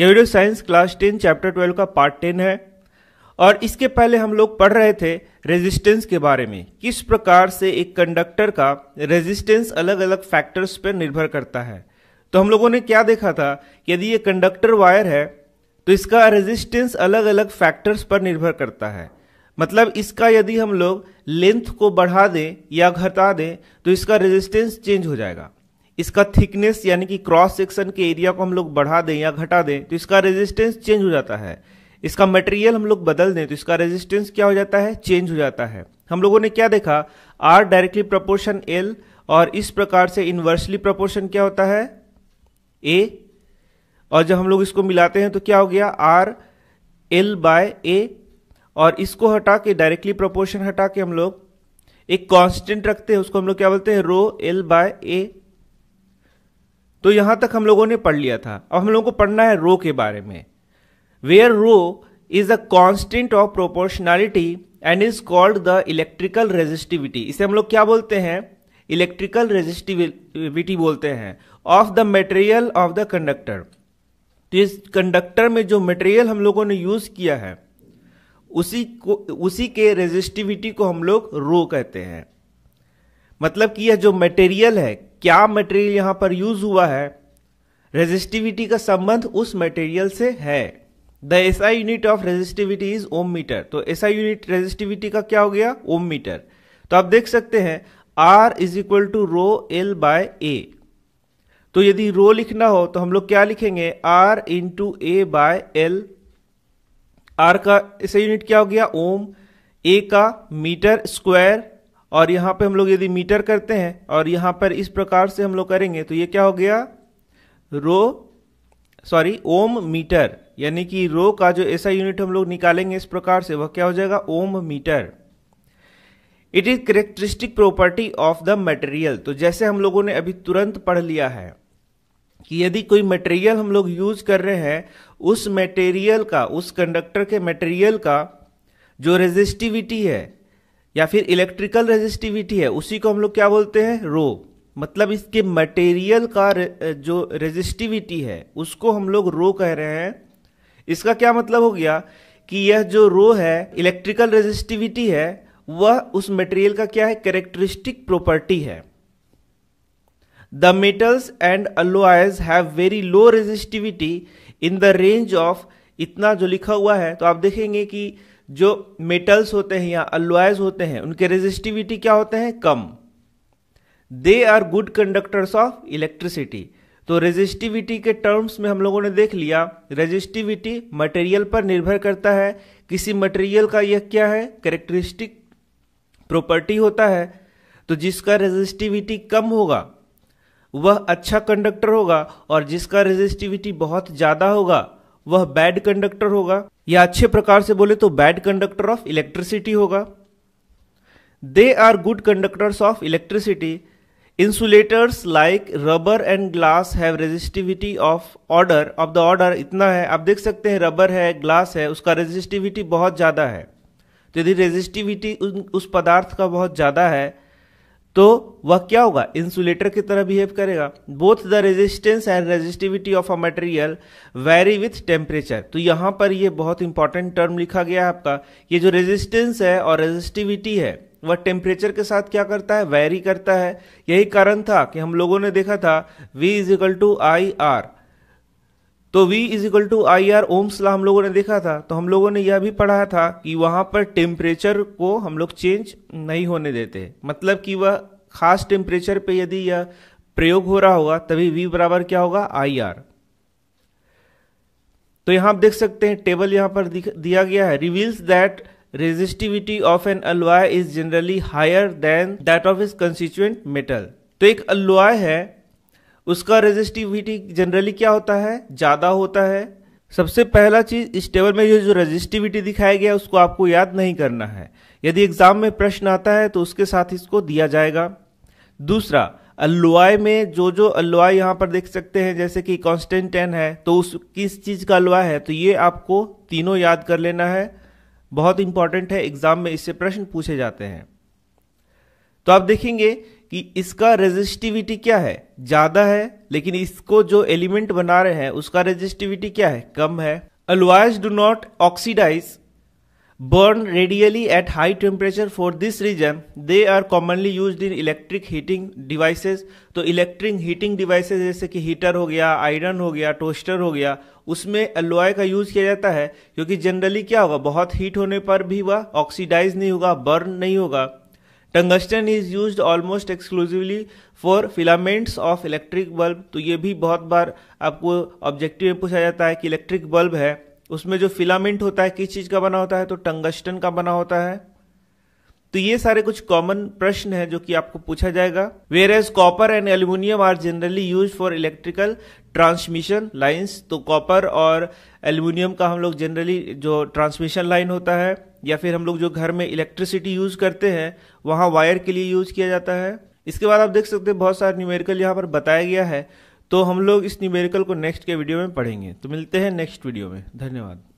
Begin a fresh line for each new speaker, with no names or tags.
यह video science class ten chapter twelve का part ten है और इसके पहले हम लोग पढ़ रहे थे रेजिस्टेंस के बारे में किस प्रकार से एक कंडक्टर का रेजिस्टेंस अलग अलग फैक्टर्स पर निर्भर करता है तो हम लोगों ने क्या देखा था यदि ये कंडक्टर वायर है तो इसका रेजिस्टेंस अलग अलग फैक्टर्स पर निर्भर करता है मतलब इसका यदि हम लोग लेंथ को बढ़ा दें या घटा दें तो इसका रेजिस्टेंस चेंज हो जाएगा इसका थिकनेस यानी कि क्रॉस सेक्शन के एरिया को हम लोग बढ़ा दें या घटा दें तो इसका रेजिस्टेंस चेंज हो जाता है इसका मटेरियल हम लोग बदल दें तो इसका रेजिस्टेंस क्या हो जाता है चेंज हो जाता है हम लोगों ने क्या देखा आर डायरेक्टली प्रपोर्शन एल और इस प्रकार से इनवर्सली प्रपोर्शन क्या होता है ए और जब हम लोग इसको मिलाते हैं तो क्या हो गया आर एल बाय ए और इसको हटा के डायरेक्टली प्रपोर्शन हटा के हम लोग एक कांस्टेंट रखते हैं उसको हम लोग क्या बोलते हैं रो एल बाय ए तो यहां तक हम लोगों ने पढ़ लिया था अब हम लोगों को पढ़ना है रो के बारे में where rho is a constant of proportionality and is called the electrical resistivity इसे हम लोग क्या बोलते हैं इलेक्ट्रिकल रेजिस्टिविटी बोलते हैं of the material of the conductor तो इस कंडक्टर में जो मटेरियल हम लोगों ने यूज किया है उसी को उसी के रेजिस्टिविटी को हम लोग रो कहते हैं मतलब कि यह जो मटेरियल है क्या मटेरियल यहां पर यूज हुआ है रेजिस्टिविटी का संबंध उस मटेरियल से है the S I unit of resistivity is ohm metre तो एस आई यूनिट रेजिस्टिविटी का क्या हो गया ओम मीटर तो आप देख सकते हैं R is equal to rho L by A तो यदि रो लिखना हो तो हम लोग क्या लिखेंगे R into A by L R का एस आई यूनिट क्या हो गया ओम ए का मीटर स्क्वायर और यहाँ पे हम लोग यदि मीटर करते हैं और यहाँ पर इस प्रकार से हम लोग करेंगे तो ये क्या हो गया रो सॉरी ओम मीटर यानी कि रो का जो ऐसा यूनिट हम लोग निकालेंगे इस प्रकार से वह क्या हो जाएगा ohm metre it is characteristic property of the material तो जैसे हम लोगों ने अभी तुरंत पढ़ लिया है कि यदि कोई मटेरियल हम लोग यूज कर रहे हैं उस मटेरियल का उस कंडक्टर के मटेरियल का जो रेजिस्टिविटी है या फिर इलेक्ट्रिकल रेजिस्टिविटी है उसी को हम लोग क्या बोलते हैं रो मतलब इसके मटेरियल का जो रेजिस्टिविटी है उसको हम लोग रो कह रहे हैं इसका क्या मतलब हो गया कि यह जो रो है इलेक्ट्रिकल रेजिस्टिविटी है वह उस मटेरियल का क्या है कैरेक्टरिस्टिक प्रॉपर्टी है the metals and alloys have very low resistivity in the range of इतना जो लिखा हुआ है तो आप देखेंगे कि जो मेटल्स होते हैं या अलॉयज होते हैं उनके रेजिस्टिविटी क्या होते हैं कम they are good conductors of electricity तो रेजिस्टिविटी के टर्म्स में हम लोगों ने देख लिया रेजिस्टिविटी मटेरियल पर निर्भर करता है किसी मटेरियल का यह क्या है करेक्टरिस्टिक प्रॉपर्टी होता है तो जिसका रेजिस्टिविटी कम होगा वह अच्छा कंडक्टर होगा और जिसका रेजिस्टिविटी बहुत ज़्यादा होगा वह बैड कंडक्टर होगा या अच्छे प्रकार से बोले तो बैड कंडक्टर ऑफ इलेक्ट्रिसिटी होगा they are good conductors of electricity insulators like rubber and glass have resistivity of order of the order इतना है आप देख सकते हैं रबर है ग्लास है उसका रेजिस्टिविटी बहुत ज़्यादा है तो यदि रेजिस्टिविटी उस पदार्थ का बहुत ज़्यादा है तो वह क्या होगा इंसुलेटर की तरह बिहेव करेगा both the resistance and resistivity of a material vary with temperature तो यहाँ पर यह बहुत इंपॉर्टेंट टर्म लिखा गया है आपका ये जो रेजिस्टेंस है और रेजिस्टिविटी है वह टेम्परेचर के साथ क्या करता है वेरी करता है यही कारण था कि हम लोगों ने देखा था V is equal to I R तो V is equal to I R Ohm's law हम लोगों ने देखा था तो हम लोगों ने यह भी पढ़ा था कि वहां पर टेम्परेचर को हम लोग चेंज नहीं होने देते मतलब कि वह खास टेम्परेचर पे यदि यह प्रयोग हो रहा होगा तभी V बराबर क्या होगा आई आर तो यहां आप देख सकते हैं टेबल यहां पर दिया गया है reveals that resistivity of an alloy is generally higher than that of is constituent metal तो एक अलवाय है उसका रजिस्टिविटी जनरली क्या होता है ज़्यादा होता है सबसे पहला चीज़ इस टेबल में ये जो रजिस्टिविटी दिखाया गया उसको आपको याद नहीं करना है यदि एग्जाम में प्रश्न आता है तो उसके साथ इसको दिया जाएगा दूसरा अल्लुआई में जो जो अल्लुआई यहाँ पर देख सकते हैं जैसे कि कॉन्स्टेंटेन है तो उस किस चीज़ का अल्लुआ है तो ये आपको तीनों याद कर लेना है बहुत इंपॉर्टेंट है एग्जाम में इससे प्रश्न पूछे जाते हैं तो आप देखेंगे कि इसका रेजिस्टिविटी क्या है ज़्यादा है लेकिन इसको जो एलिमेंट बना रहे हैं उसका रेजिस्टिविटी क्या है कम है alloys do not oxidise burn readily at high temperature for this reason they are commonly use in electric heating devices तो इलेक्ट्रिक हीटिंग डिवाइसेज जैसे कि हीटर हो गया आयरन हो गया टोस्टर हो गया उसमें अलवाय का यूज किया जाता है क्योंकि जनरली क्या होगा बहुत हीट होने पर भी वह ऑक्सीडाइज नहीं होगा बर्न नहीं होगा tungsten is use almost exclusively for filaments of electric bulb तो ये भी बहुत बार आपको ऑब्जेक्टिव में पूछा जाता है कि इलेक्ट्रिक बल्ब है उसमें जो फिलामेंट होता है किस चीज़ का बना होता है तो टंगस्टन का बना होता है तो ये सारे कुछ कॉमन प्रश्न है जो कि आपको पूछा जाएगा whereas copper and aluminium are generally use for electrical transmission lines तो कॉपर और एल्यूमिनियम का हम लोग जनरली जो ट्रांसमिशन लाइन होता है या फिर हम लोग जो घर में इलेक्ट्रिसिटी यूज करते हैं वहां वायर के लिए यूज किया जाता है इसके बाद आप देख सकते हैं बहुत सारे न्यूमेरिकल यहाँ पर बताया गया है तो हम लोग इस न्यूमेरिकल को नेक्स्ट के वीडियो में पढ़ेंगे तो मिलते हैं नेक्स्ट वीडियो में धन्यवाद